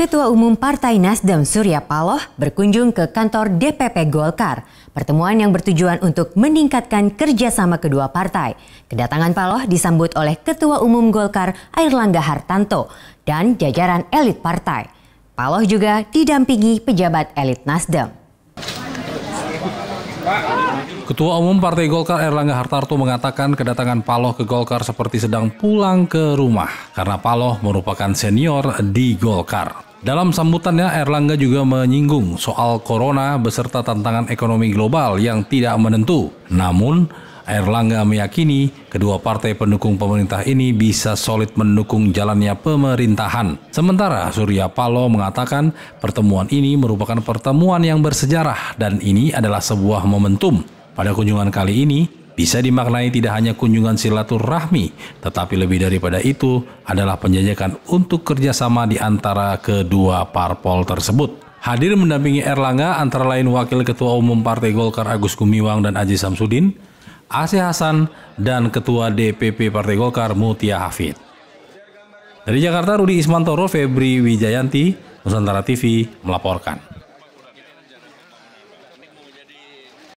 Ketua Umum Partai Nasdem Surya Paloh berkunjung ke kantor DPP Golkar. Pertemuan yang bertujuan untuk meningkatkan kerjasama kedua partai. Kedatangan Paloh disambut oleh Ketua Umum Golkar Airlangga Hartanto dan jajaran elit partai. Paloh juga didampingi pejabat elit Nasdem. Ketua Umum Partai Golkar Erlangga Hartarto mengatakan kedatangan Paloh ke Golkar seperti sedang pulang ke rumah karena Paloh merupakan senior di Golkar. Dalam sambutannya, Erlangga juga menyinggung soal corona beserta tantangan ekonomi global yang tidak menentu. Namun, Erlangga meyakini kedua partai pendukung pemerintah ini bisa solid mendukung jalannya pemerintahan. Sementara Surya Paloh mengatakan pertemuan ini merupakan pertemuan yang bersejarah dan ini adalah sebuah momentum. Pada kunjungan kali ini, bisa dimaknai tidak hanya kunjungan silaturahmi, tetapi lebih daripada itu adalah penjajakan untuk kerjasama di antara kedua parpol tersebut. Hadir mendampingi Erlangga antara lain Wakil Ketua Umum Partai Golkar Agus Gumiwang dan Aziz Samsudin, Ase Hasan, dan Ketua DPP Partai Golkar Mutia Hafid. Dari Jakarta, Rudi Ismantoro, Febri Wijayanti, Nusantara TV melaporkan.